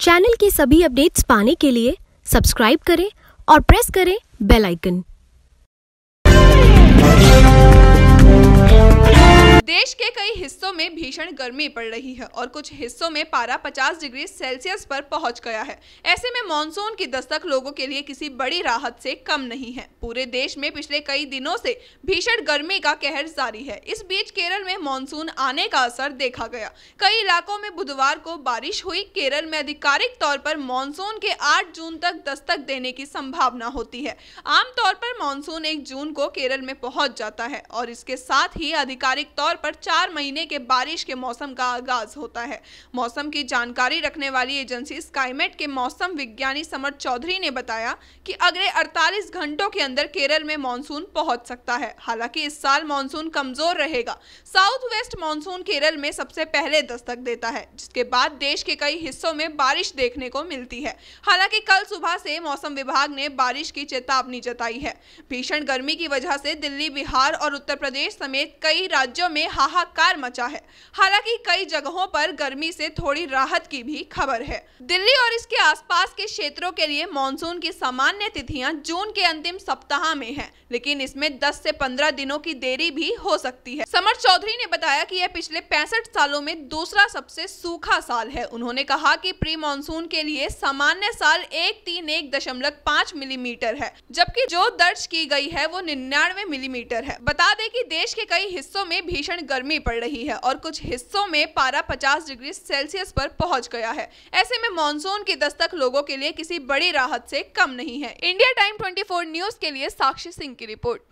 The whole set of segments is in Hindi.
चैनल के सभी अपडेट्स पाने के लिए सब्सक्राइब करें और प्रेस करें बेल आइकन देश के कई हिस्सों में भीषण गर्मी पड़ रही है और कुछ हिस्सों में पारा 50 डिग्री सेल्सियस पर पहुंच गया है ऐसे में मानसून की दस्तक लोगों के लिए किसी बड़ी राहत से कम नहीं है पूरे देश में पिछले कई दिनों से भीषण गर्मी का कहर जारी है इस बीच केरल में मानसून आने का असर देखा गया कई इलाकों में बुधवार को बारिश हुई केरल में आधिकारिक तौर पर मानसून के आठ जून तक दस्तक देने की संभावना होती है आमतौर पर मानसून एक जून को केरल में पहुंच जाता है और इसके साथ ही आधिकारिक तौर पर पर चार महीने के बारिश के मौसम का आगाज होता है मौसम की जानकारी रखने वाली एजेंसी स्काईमेट के मौसम विज्ञानी समर चौधरी ने बताया कि अगले 48 घंटों के अंदर केरल में मानसून पहुंच सकता है हालांकि इस साल मानसून कमजोर रहेगा साउथ वेस्ट मानसून केरल में सबसे पहले दस्तक देता है जिसके बाद देश के कई हिस्सों में बारिश देखने को मिलती है हालांकि कल सुबह से मौसम विभाग ने बारिश की चेतावनी जताई है भीषण गर्मी की वजह से दिल्ली बिहार और उत्तर प्रदेश समेत कई राज्यों में हाहाकार मचा है हालांकि कई जगहों पर गर्मी से थोड़ी राहत की भी खबर है दिल्ली और इसके आसपास के क्षेत्रों के लिए मानसून की सामान्य तिथियां जून के अंतिम सप्ताह में है लेकिन इसमें 10 से 15 दिनों की देरी भी हो सकती है समर चौधरी ने बताया की यह पिछले पैंसठ सालों में दूसरा सबसे सूखा साल है उन्होंने कहा की प्री मानसून के लिए सामान्य साल एक तीन एक दशमलव पाँच मिलीमीटर है जबकि जो दर्ज की गई है वो निन्यानवे मिलीमीटर है बता दें कि देश के कई हिस्सों में भीषण गर्मी पड़ रही है और कुछ हिस्सों में पारा 50 डिग्री सेल्सियस पर पहुंच गया है ऐसे में मानसून की दस्तक लोगों के लिए किसी बड़ी राहत से कम नहीं है इंडिया टाइम 24 न्यूज के लिए साक्षी सिंह की रिपोर्ट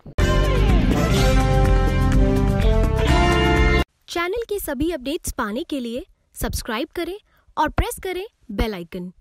चैनल की सभी अपडेट्स पाने के लिए सब्सक्राइब करें और प्रेस करें बेल आइकन